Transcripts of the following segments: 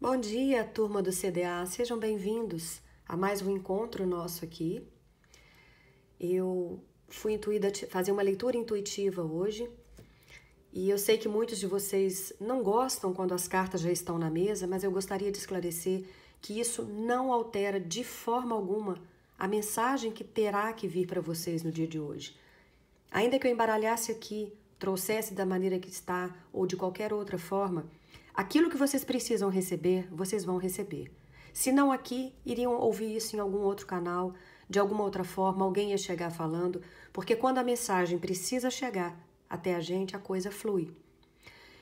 Bom dia, turma do CDA, sejam bem-vindos a mais um encontro nosso aqui. Eu fui intuída a fazer uma leitura intuitiva hoje e eu sei que muitos de vocês não gostam quando as cartas já estão na mesa, mas eu gostaria de esclarecer que isso não altera de forma alguma a mensagem que terá que vir para vocês no dia de hoje. Ainda que eu embaralhasse aqui, trouxesse da maneira que está ou de qualquer outra forma Aquilo que vocês precisam receber, vocês vão receber. Se não aqui, iriam ouvir isso em algum outro canal, de alguma outra forma, alguém ia chegar falando, porque quando a mensagem precisa chegar até a gente, a coisa flui.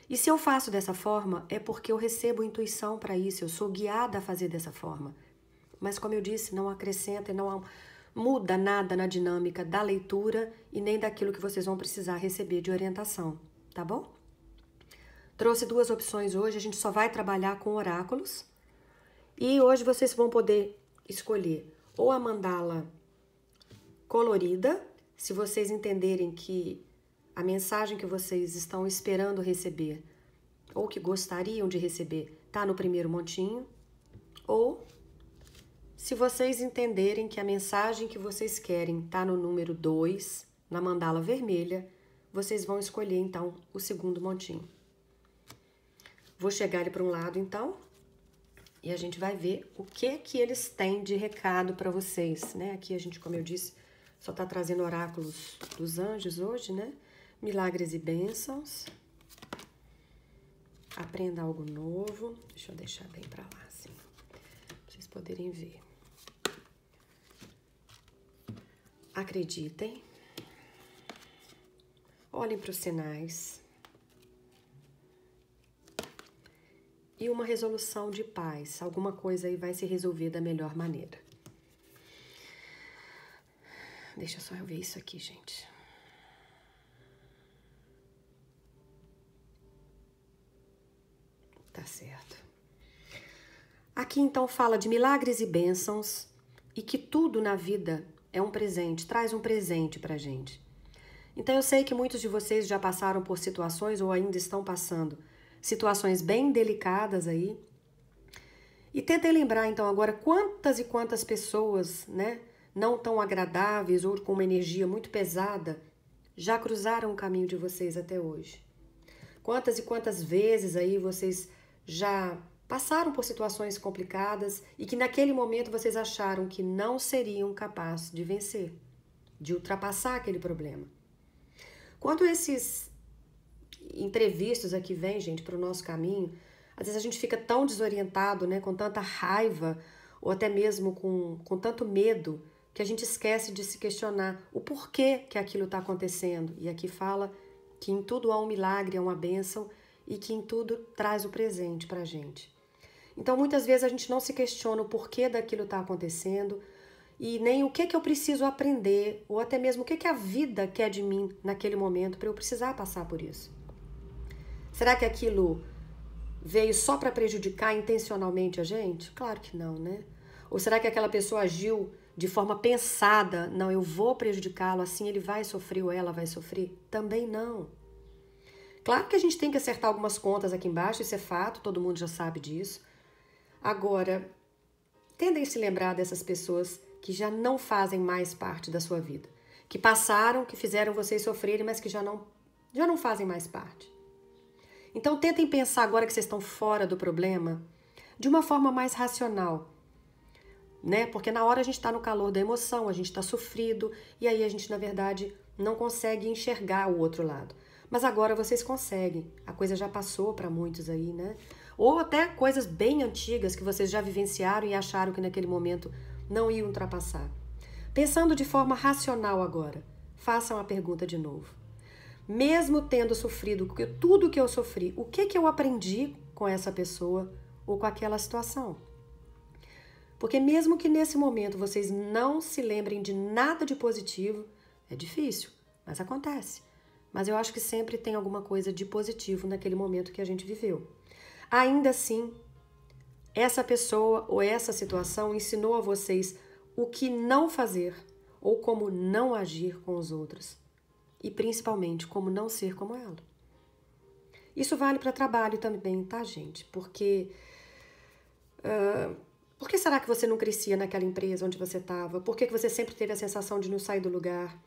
E se eu faço dessa forma, é porque eu recebo intuição para isso, eu sou guiada a fazer dessa forma. Mas, como eu disse, não acrescenta e não muda nada na dinâmica da leitura e nem daquilo que vocês vão precisar receber de orientação, tá bom? Trouxe duas opções hoje, a gente só vai trabalhar com oráculos. E hoje vocês vão poder escolher ou a mandala colorida, se vocês entenderem que a mensagem que vocês estão esperando receber ou que gostariam de receber está no primeiro montinho, ou se vocês entenderem que a mensagem que vocês querem está no número 2, na mandala vermelha, vocês vão escolher então o segundo montinho. Vou chegar ele para um lado, então, e a gente vai ver o que que eles têm de recado para vocês, né? Aqui a gente, como eu disse, só está trazendo oráculos dos anjos hoje, né? Milagres e bênçãos. Aprenda algo novo. Deixa eu deixar bem para lá, assim, pra vocês poderem ver. Acreditem. Olhem para os sinais. e uma resolução de paz. Alguma coisa aí vai se resolver da melhor maneira. Deixa só eu ver isso aqui, gente. Tá certo. Aqui então fala de milagres e bênçãos e que tudo na vida é um presente, traz um presente pra gente. Então eu sei que muitos de vocês já passaram por situações ou ainda estão passando situações bem delicadas aí. E tentem lembrar então agora quantas e quantas pessoas, né, não tão agradáveis ou com uma energia muito pesada, já cruzaram o caminho de vocês até hoje. Quantas e quantas vezes aí vocês já passaram por situações complicadas e que naquele momento vocês acharam que não seriam capazes de vencer, de ultrapassar aquele problema. Quando esses imprevistos aqui vêm, gente, para o nosso caminho, às vezes a gente fica tão desorientado, né, com tanta raiva ou até mesmo com, com tanto medo que a gente esquece de se questionar o porquê que aquilo está acontecendo. E aqui fala que em tudo há um milagre, há uma bênção e que em tudo traz o presente para a gente. Então muitas vezes a gente não se questiona o porquê daquilo está acontecendo e nem o que, que eu preciso aprender ou até mesmo o que, que a vida quer de mim naquele momento para eu precisar passar por isso. Será que aquilo veio só para prejudicar intencionalmente a gente? Claro que não, né? Ou será que aquela pessoa agiu de forma pensada? Não, eu vou prejudicá-lo, assim ele vai sofrer ou ela vai sofrer? Também não. Claro que a gente tem que acertar algumas contas aqui embaixo, isso é fato, todo mundo já sabe disso. Agora, tendem a se lembrar dessas pessoas que já não fazem mais parte da sua vida, que passaram, que fizeram vocês sofrerem, mas que já não já não fazem mais parte. Então tentem pensar agora que vocês estão fora do problema de uma forma mais racional, né? Porque na hora a gente está no calor da emoção, a gente está sofrido e aí a gente na verdade não consegue enxergar o outro lado. Mas agora vocês conseguem. A coisa já passou para muitos aí, né? Ou até coisas bem antigas que vocês já vivenciaram e acharam que naquele momento não iam ultrapassar. Pensando de forma racional agora, façam a pergunta de novo mesmo tendo sofrido tudo que eu sofri, o que, que eu aprendi com essa pessoa ou com aquela situação. Porque, mesmo que nesse momento vocês não se lembrem de nada de positivo, é difícil, mas acontece. Mas eu acho que sempre tem alguma coisa de positivo naquele momento que a gente viveu. Ainda assim, essa pessoa ou essa situação ensinou a vocês o que não fazer ou como não agir com os outros e principalmente como não ser como ela. Isso vale para trabalho também, tá, gente? Porque. Uh, por que será que você não crescia naquela empresa onde você estava? Por que, que você sempre teve a sensação de não sair do lugar?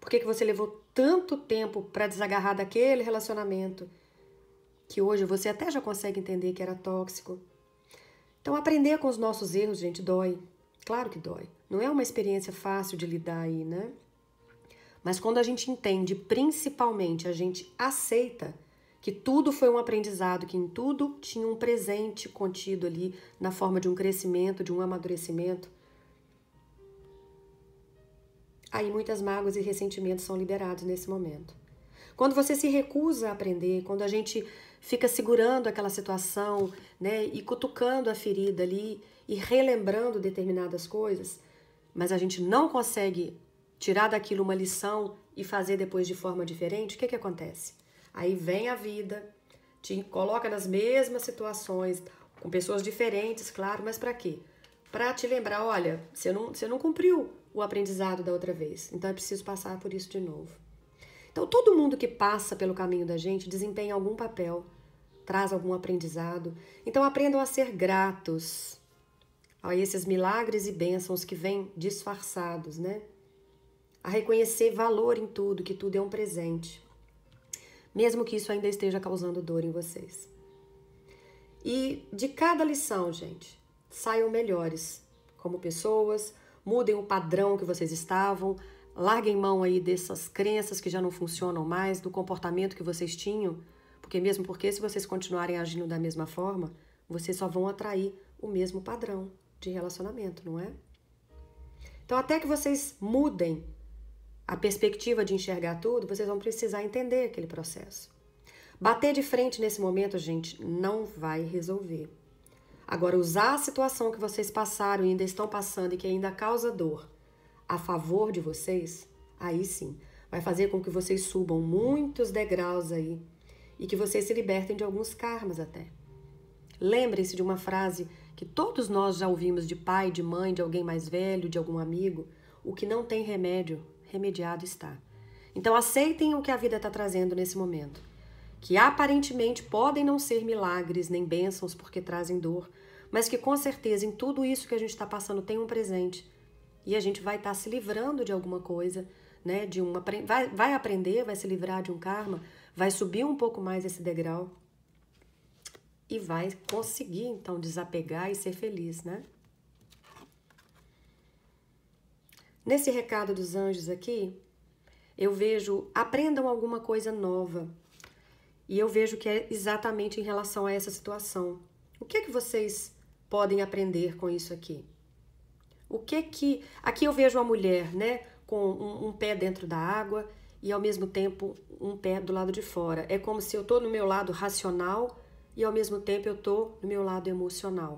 Por que, que você levou tanto tempo para desagarrar daquele relacionamento que hoje você até já consegue entender que era tóxico? Então, aprender com os nossos erros, gente, dói. Claro que dói. Não é uma experiência fácil de lidar aí, né? Mas quando a gente entende, principalmente a gente aceita que tudo foi um aprendizado, que em tudo tinha um presente contido ali na forma de um crescimento, de um amadurecimento. Aí muitas mágoas e ressentimentos são liberados nesse momento. Quando você se recusa a aprender, quando a gente fica segurando aquela situação, né, e cutucando a ferida ali e relembrando determinadas coisas, mas a gente não consegue tirar daquilo uma lição e fazer depois de forma diferente, o que, que acontece? Aí vem a vida, te coloca nas mesmas situações, com pessoas diferentes, claro, mas para quê? Para te lembrar, olha, você não, você não cumpriu o aprendizado da outra vez, então é preciso passar por isso de novo. Então, todo mundo que passa pelo caminho da gente desempenha algum papel, traz algum aprendizado. Então, aprendam a ser gratos a esses milagres e bênçãos que vêm disfarçados, né? a reconhecer valor em tudo, que tudo é um presente, mesmo que isso ainda esteja causando dor em vocês. E de cada lição, gente, saiam melhores como pessoas, mudem o padrão que vocês estavam, larguem mão aí dessas crenças que já não funcionam mais, do comportamento que vocês tinham, porque mesmo porque se vocês continuarem agindo da mesma forma, vocês só vão atrair o mesmo padrão de relacionamento, não é? Então, até que vocês mudem a perspectiva de enxergar tudo, vocês vão precisar entender aquele processo. Bater de frente nesse momento, gente, não vai resolver. Agora, usar a situação que vocês passaram e ainda estão passando e que ainda causa dor a favor de vocês, aí sim, vai fazer com que vocês subam muitos degraus aí e que vocês se libertem de alguns karmas até. Lembrem-se de uma frase que todos nós já ouvimos de pai, de mãe, de alguém mais velho, de algum amigo: o que não tem remédio remediado está. Então aceitem o que a vida está trazendo nesse momento, que aparentemente podem não ser milagres nem bênçãos porque trazem dor, mas que com certeza em tudo isso que a gente está passando tem um presente e a gente vai estar tá se livrando de alguma coisa, né? De uma vai, vai aprender, vai se livrar de um karma, vai subir um pouco mais esse degrau e vai conseguir então desapegar e ser feliz, né? Nesse recado dos anjos aqui, eu vejo aprendam alguma coisa nova. E eu vejo que é exatamente em relação a essa situação. O que é que vocês podem aprender com isso aqui? O que é que aqui eu vejo a mulher, né, com um, um, pé dentro da água e ao mesmo tempo um pé do lado de fora. É como se eu estou no meu lado racional e ao mesmo tempo eu estou no meu lado emocional.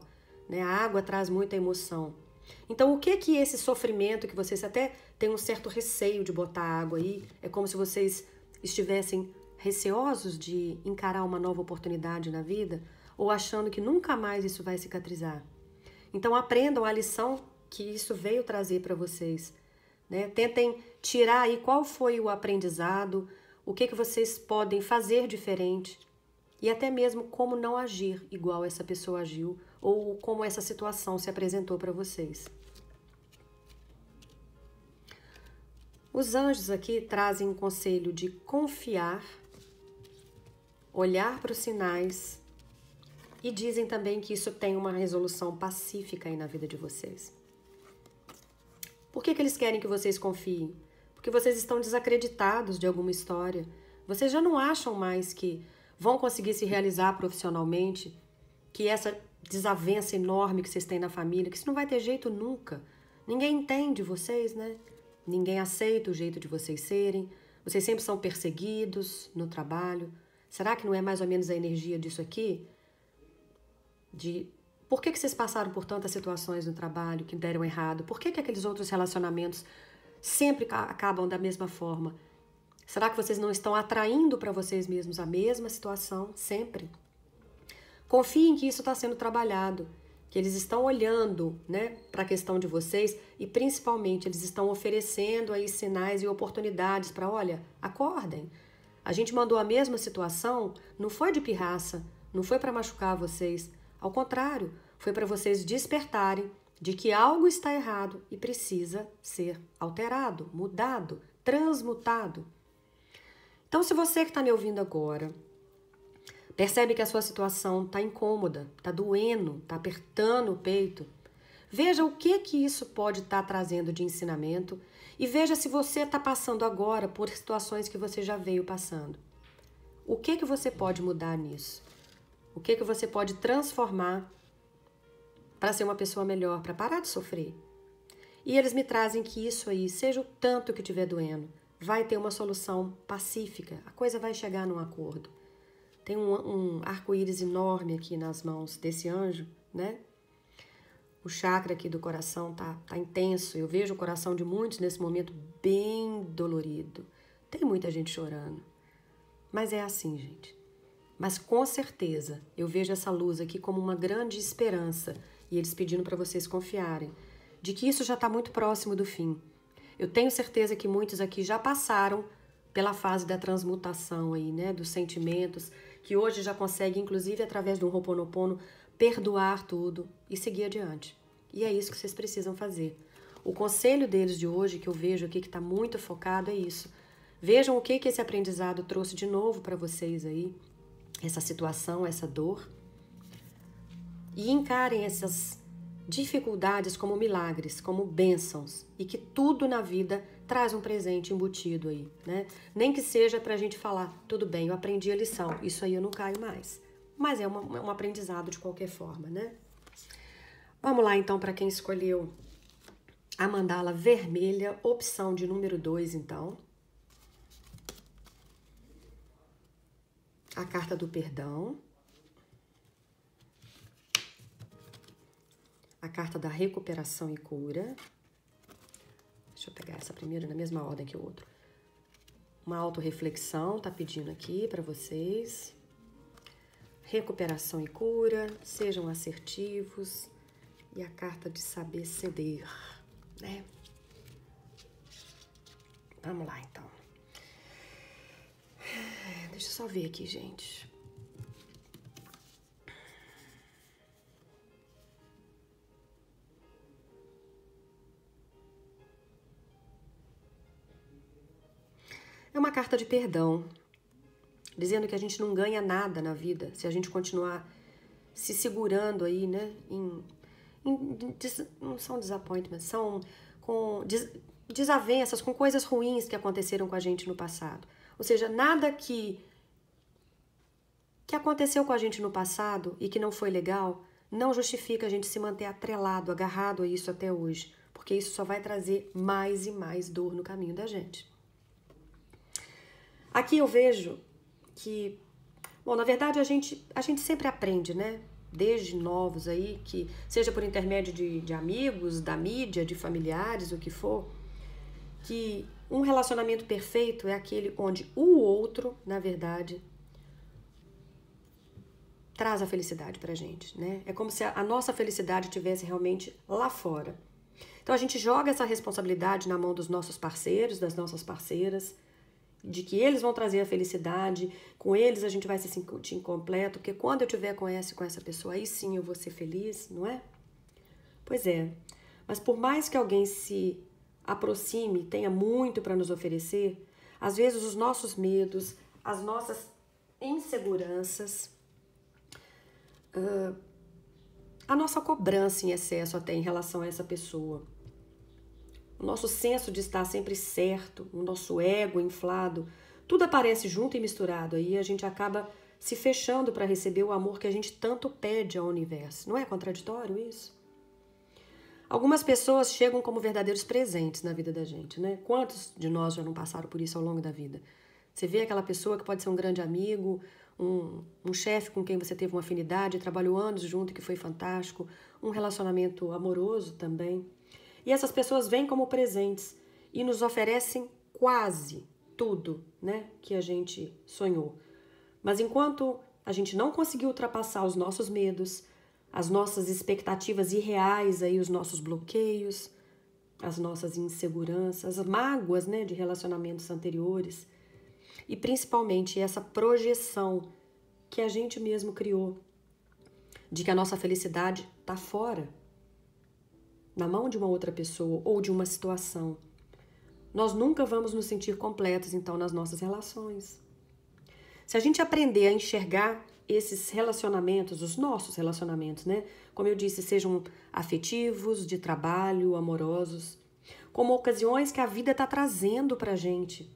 Né? A água traz muita emoção. Então, o que que esse sofrimento que vocês até têm um certo receio de botar água aí, é como se vocês estivessem receosos de encarar uma nova oportunidade na vida ou achando que nunca mais isso vai cicatrizar. Então, aprendam a lição que isso veio trazer para vocês. Né? Tentem tirar aí qual foi o aprendizado, o que, que vocês podem fazer diferente e até mesmo como não agir igual essa pessoa agiu ou como essa situação se apresentou para vocês. Os anjos aqui trazem um conselho de confiar, olhar para os sinais e dizem também que isso tem uma resolução pacífica aí na vida de vocês. Por que, que eles querem que vocês confiem? Porque vocês estão desacreditados de alguma história. Vocês já não acham mais que vão conseguir se realizar profissionalmente, que essa desavença enorme que vocês têm na família, que isso não vai ter jeito nunca. Ninguém entende vocês, né? Ninguém aceita o jeito de vocês serem. Vocês sempre são perseguidos no trabalho. Será que não é mais ou menos a energia disso aqui? De por que, que vocês passaram por tantas situações no trabalho que deram errado? Por que, que aqueles outros relacionamentos sempre acabam da mesma forma? Será que vocês não estão atraindo para vocês mesmos a mesma situação sempre? Confiem que isso está sendo trabalhado, que eles estão olhando né, para a questão de vocês e principalmente eles estão oferecendo aí sinais e oportunidades para, olha, acordem. A gente mandou a mesma situação, não foi de pirraça, não foi para machucar vocês. Ao contrário, foi para vocês despertarem de que algo está errado e precisa ser alterado, mudado, transmutado. Então, se você que está me ouvindo agora Percebe que a sua situação está incômoda, está doendo, está apertando o peito. Veja o que que isso pode estar tá trazendo de ensinamento e veja se você está passando agora por situações que você já veio passando. O que que você pode mudar nisso? O que que você pode transformar para ser uma pessoa melhor, para parar de sofrer? E eles me trazem que isso aí, seja o tanto que estiver doendo, vai ter uma solução pacífica, a coisa vai chegar num acordo. Tem um, um arco-íris enorme aqui nas mãos desse anjo, né? O chakra aqui do coração tá, tá intenso. Eu vejo o coração de muitos nesse momento bem dolorido. Tem muita gente chorando. Mas é assim, gente. Mas com certeza eu vejo essa luz aqui como uma grande esperança e eles pedindo para vocês confiarem de que isso já está muito próximo do fim. Eu tenho certeza que muitos aqui já passaram pela fase da transmutação aí, né, dos sentimentos, que hoje já consegue, inclusive através do Roponopono, perdoar tudo e seguir adiante. E é isso que vocês precisam fazer. O conselho deles de hoje, que eu vejo aqui que está muito focado, é isso. Vejam o que, que esse aprendizado trouxe de novo para vocês aí, essa situação, essa dor. E encarem essas dificuldades como milagres, como bênçãos, e que tudo na vida traz um presente embutido aí, né? Nem que seja para a gente falar, tudo bem, eu aprendi a lição, isso aí eu não caio mais. Mas é uma, é um aprendizado de qualquer forma, né? Vamos lá então para quem escolheu a mandala vermelha, opção de número 2, então. A carta do perdão. A carta da recuperação e cura. Deixa eu pegar essa primeira na mesma ordem que o outro. Uma autorreflexão tá pedindo aqui para vocês. Recuperação e cura, sejam assertivos. E a carta de saber ceder, né? Vamos lá, então. Deixa eu só ver aqui, gente. uma carta de perdão, dizendo que a gente não ganha nada na vida se a gente continuar se segurando aí, né? Em, em des, não são disappointments, são com des, desavenças, com coisas ruins que aconteceram com a gente no passado. Ou seja, nada que que aconteceu com a gente no passado e que não foi legal não justifica a gente se manter atrelado, agarrado a isso até hoje, porque isso só vai trazer mais e mais dor no caminho da gente. Aqui eu vejo que, bom, na verdade a gente, a gente sempre aprende, né? Desde novos aí, que seja por intermédio de, de amigos, da mídia, de familiares, o que for, que um relacionamento perfeito é aquele onde o outro, na verdade, traz a felicidade pra gente, né? É como se a, a nossa felicidade estivesse realmente lá fora. Então a gente joga essa responsabilidade na mão dos nossos parceiros, das nossas parceiras, de que eles vão trazer a felicidade, com eles a gente vai se sentir incompleto, porque quando eu tiver com essa, com essa pessoa, aí sim eu vou ser feliz, não é? Pois é. Mas por mais que alguém se aproxime, tenha muito para nos oferecer, às vezes os nossos medos, as nossas inseguranças, a nossa cobrança em excesso até em relação a essa pessoa, o nosso senso de estar sempre certo, o nosso ego inflado, tudo aparece junto e misturado. Aí a gente acaba se fechando para receber o amor que a gente tanto pede ao universo. Não é contraditório isso? Algumas pessoas chegam como verdadeiros presentes na vida da gente, né? Quantos de nós já não passaram por isso ao longo da vida? Você vê aquela pessoa que pode ser um grande amigo, um, um chefe com quem você teve uma afinidade, trabalhou anos junto que foi fantástico, um relacionamento amoroso também. E essas pessoas vêm como presentes e nos oferecem quase tudo, né, que a gente sonhou. Mas enquanto a gente não conseguir ultrapassar os nossos medos, as nossas expectativas irreais aí, os nossos bloqueios, as nossas inseguranças, as mágoas, né, de relacionamentos anteriores, e principalmente essa projeção que a gente mesmo criou de que a nossa felicidade está fora na mão de uma outra pessoa ou de uma situação. Nós nunca vamos nos sentir completos, então, nas nossas relações. Se a gente aprender a enxergar esses relacionamentos, os nossos relacionamentos, né? Como eu disse, sejam afetivos, de trabalho, amorosos, como ocasiões que a vida está trazendo para gente,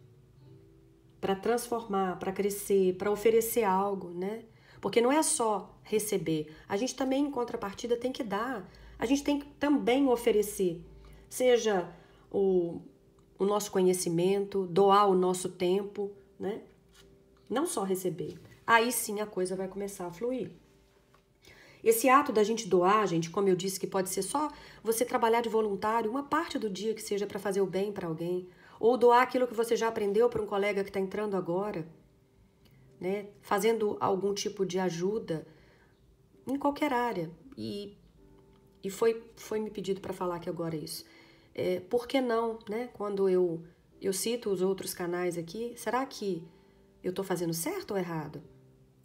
para transformar, para crescer, para oferecer algo, né? Porque não é só receber, a gente também, em contrapartida, tem que dar a gente tem que também oferecer, seja o, o nosso conhecimento, doar o nosso tempo, né? Não só receber. Aí sim a coisa vai começar a fluir. Esse ato da gente doar, gente, como eu disse, que pode ser só você trabalhar de voluntário uma parte do dia que seja para fazer o bem para alguém, ou doar aquilo que você já aprendeu para um colega que está entrando agora, né? Fazendo algum tipo de ajuda em qualquer área. E e foi, foi me pedido para falar aqui agora isso. É, por que não, né? Quando eu, eu cito os outros canais aqui, será que eu estou fazendo certo ou errado?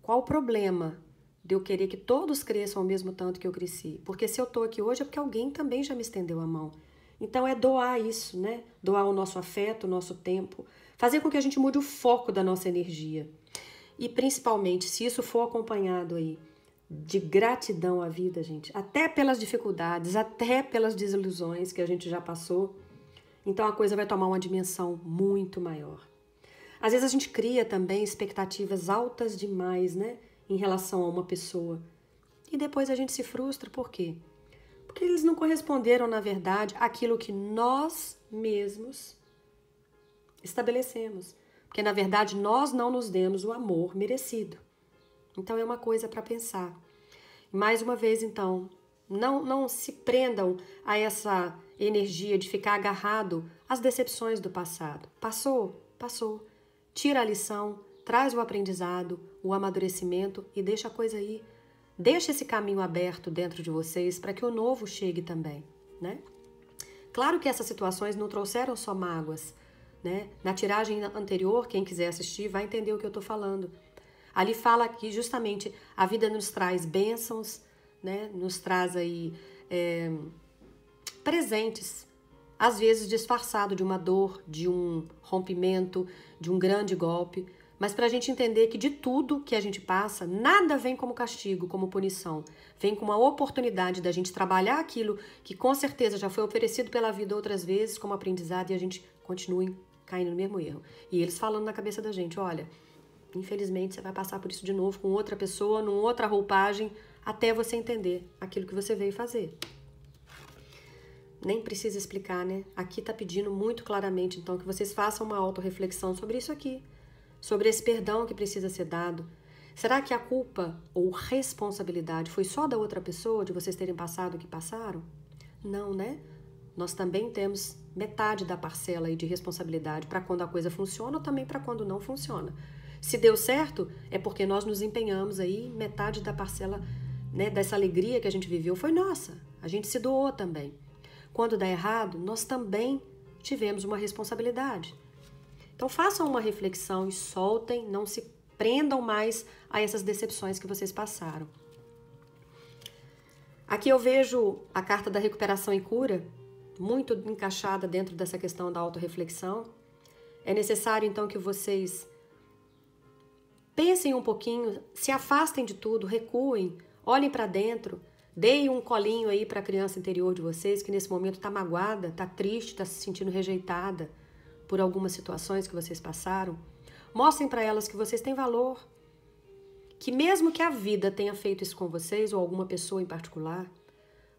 Qual o problema de eu querer que todos cresçam ao mesmo tanto que eu cresci? Porque se eu estou aqui hoje é porque alguém também já me estendeu a mão. Então é doar isso, né? Doar o nosso afeto, o nosso tempo, fazer com que a gente mude o foco da nossa energia. E principalmente, se isso for acompanhado aí de gratidão à vida, gente, até pelas dificuldades, até pelas desilusões que a gente já passou. Então a coisa vai tomar uma dimensão muito maior. Às vezes a gente cria também expectativas altas demais, né, em relação a uma pessoa. E depois a gente se frustra, por quê? Porque eles não corresponderam, na verdade, àquilo que nós mesmos estabelecemos. Porque, na verdade, nós não nos demos o amor merecido. Então é uma coisa para pensar. Mais uma vez, então, não, não se prendam a essa energia de ficar agarrado às decepções do passado. Passou, passou. Tira a lição, traz o aprendizado, o amadurecimento e deixa a coisa aí. Deixa esse caminho aberto dentro de vocês para que o novo chegue também, né? Claro que essas situações não trouxeram só mágoas, né? Na tiragem anterior, quem quiser assistir vai entender o que eu estou falando. Ali fala que justamente a vida nos traz bênçãos, né? nos traz aí é, presentes, às vezes disfarçado de uma dor, de um rompimento, de um grande golpe, mas para a gente entender que de tudo que a gente passa, nada vem como castigo, como punição. Vem com uma oportunidade da gente trabalhar aquilo que com certeza já foi oferecido pela vida outras vezes como aprendizado e a gente continue caindo no mesmo erro. E eles falando na cabeça da gente: olha, Infelizmente, você vai passar por isso de novo com outra pessoa, numa outra roupagem, até você entender aquilo que você veio fazer. Nem precisa explicar, né? Aqui está pedindo muito claramente, então, que vocês façam uma autorreflexão sobre isso aqui, sobre esse perdão que precisa ser dado. Será que a culpa ou responsabilidade foi só da outra pessoa de vocês terem passado o que passaram? Não, né? Nós também temos metade da parcela aí de responsabilidade para quando a coisa funciona ou também para quando não funciona. Se deu certo, é porque nós nos empenhamos aí, metade da parcela né, dessa alegria que a gente viveu foi nossa. A gente se doou também. Quando dá errado, nós também tivemos uma responsabilidade. Então façam uma reflexão e soltem, não se prendam mais a essas decepções que vocês passaram. Aqui eu vejo a carta da recuperação e cura, muito encaixada dentro dessa questão da autorreflexão. É necessário então que vocês Pensem um pouquinho, se afastem de tudo, recuem, olhem para dentro, deem um colinho aí para a criança interior de vocês que nesse momento está magoada, está triste, está se sentindo rejeitada por algumas situações que vocês passaram. Mostrem para elas que vocês têm valor, que mesmo que a vida tenha feito isso com vocês ou alguma pessoa em particular,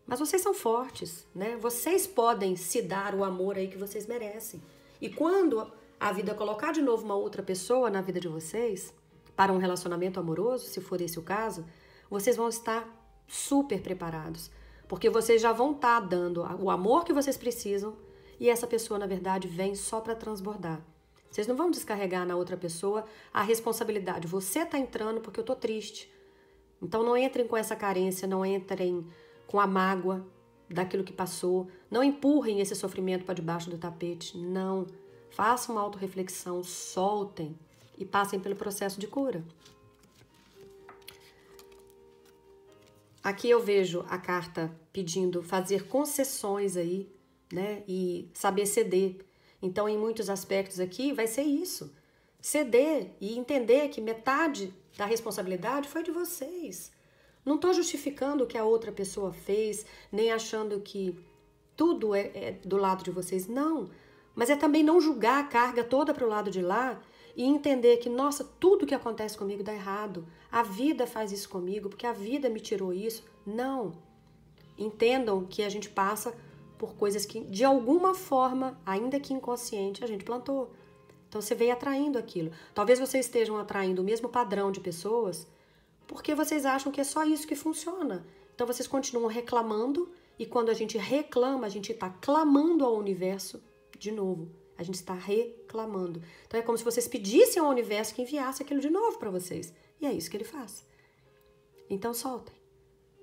mas vocês são fortes, né? Vocês podem se dar o amor aí que vocês merecem. E quando a vida colocar de novo uma outra pessoa na vida de vocês, para um relacionamento amoroso, se for esse o caso, vocês vão estar super preparados, porque vocês já vão estar tá dando o amor que vocês precisam e essa pessoa, na verdade, vem só para transbordar. Vocês não vão descarregar na outra pessoa a responsabilidade. Você está entrando porque eu estou triste. Então não entrem com essa carência, não entrem com a mágoa daquilo que passou, não empurrem esse sofrimento para debaixo do tapete. Não. Façam uma autorreflexão, soltem e passem pelo processo de cura. Aqui eu vejo a carta pedindo fazer concessões aí, né? E saber ceder. Então, em muitos aspectos aqui, vai ser isso. Ceder e entender que metade da responsabilidade foi de vocês. Não estou justificando o que a outra pessoa fez, nem achando que tudo é, é do lado de vocês. Não. Mas é também não julgar a carga toda para o lado de lá e entender que, nossa, tudo que acontece comigo dá errado, a vida faz isso comigo, porque a vida me tirou isso. Não. Entendam que a gente passa por coisas que, de alguma forma, ainda que inconsciente, a gente plantou. Então você vem atraindo aquilo. Talvez vocês estejam atraindo o mesmo padrão de pessoas porque vocês acham que é só isso que funciona. Então vocês continuam reclamando e quando a gente reclama, a gente está clamando ao universo de novo. A gente está reclamando. Então é como se vocês pedissem ao universo que enviasse aquilo de novo para vocês. E é isso que ele faz. Então soltem.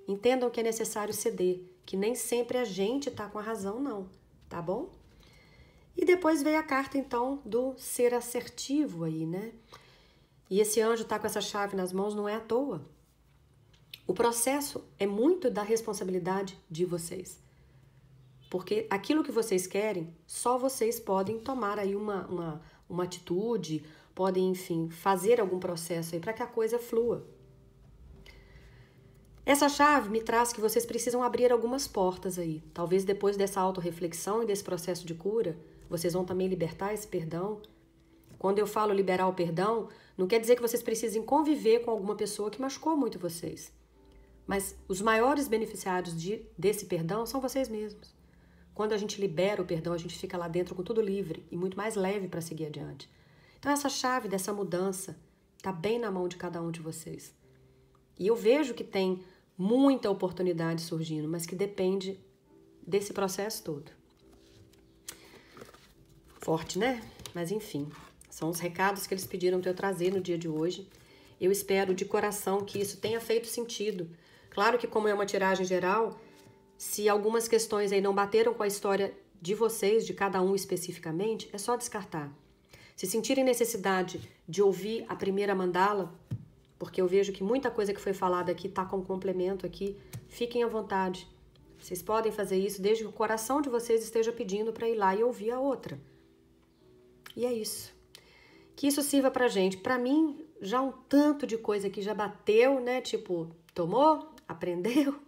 Entendam que é necessário ceder, que nem sempre a gente está com a razão, não. Tá bom? E depois veio a carta, então, do ser assertivo aí, né? E esse anjo tá com essa chave nas mãos, não é à toa. O processo é muito da responsabilidade de vocês. Porque aquilo que vocês querem, só vocês podem tomar aí uma, uma, uma atitude, podem, enfim, fazer algum processo aí para que a coisa flua. Essa chave me traz que vocês precisam abrir algumas portas aí. Talvez depois dessa autorreflexão e desse processo de cura, vocês vão também libertar esse perdão. Quando eu falo liberar o perdão, não quer dizer que vocês precisem conviver com alguma pessoa que machucou muito vocês. Mas os maiores beneficiários de, desse perdão são vocês mesmos. Quando a gente libera o perdão, a gente fica lá dentro com tudo livre e muito mais leve para seguir adiante. Então, essa chave dessa mudança está bem na mão de cada um de vocês. E eu vejo que tem muita oportunidade surgindo, mas que depende desse processo todo. Forte, né? Mas enfim, são os recados que eles pediram para eu trazer no dia de hoje. Eu espero de coração que isso tenha feito sentido. Claro que, como é uma tiragem geral, se algumas questões aí não bateram com a história de vocês, de cada um especificamente, é só descartar. Se sentirem necessidade de ouvir a primeira mandala, porque eu vejo que muita coisa que foi falada aqui está com complemento aqui, fiquem à vontade. Vocês podem fazer isso desde que o coração de vocês esteja pedindo para ir lá e ouvir a outra. E é isso. Que isso sirva para gente. Para mim, já um tanto de coisa que já bateu, né? Tipo, tomou, aprendeu.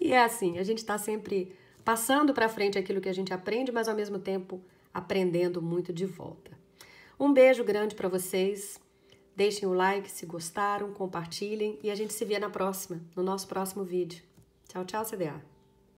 E é assim, a gente está sempre passando para frente aquilo que a gente aprende, mas ao mesmo tempo aprendendo muito de volta. Um beijo grande para vocês. Deixem o like se gostaram, compartilhem e a gente se vê na próxima, no nosso próximo vídeo. Tchau, tchau, CDA.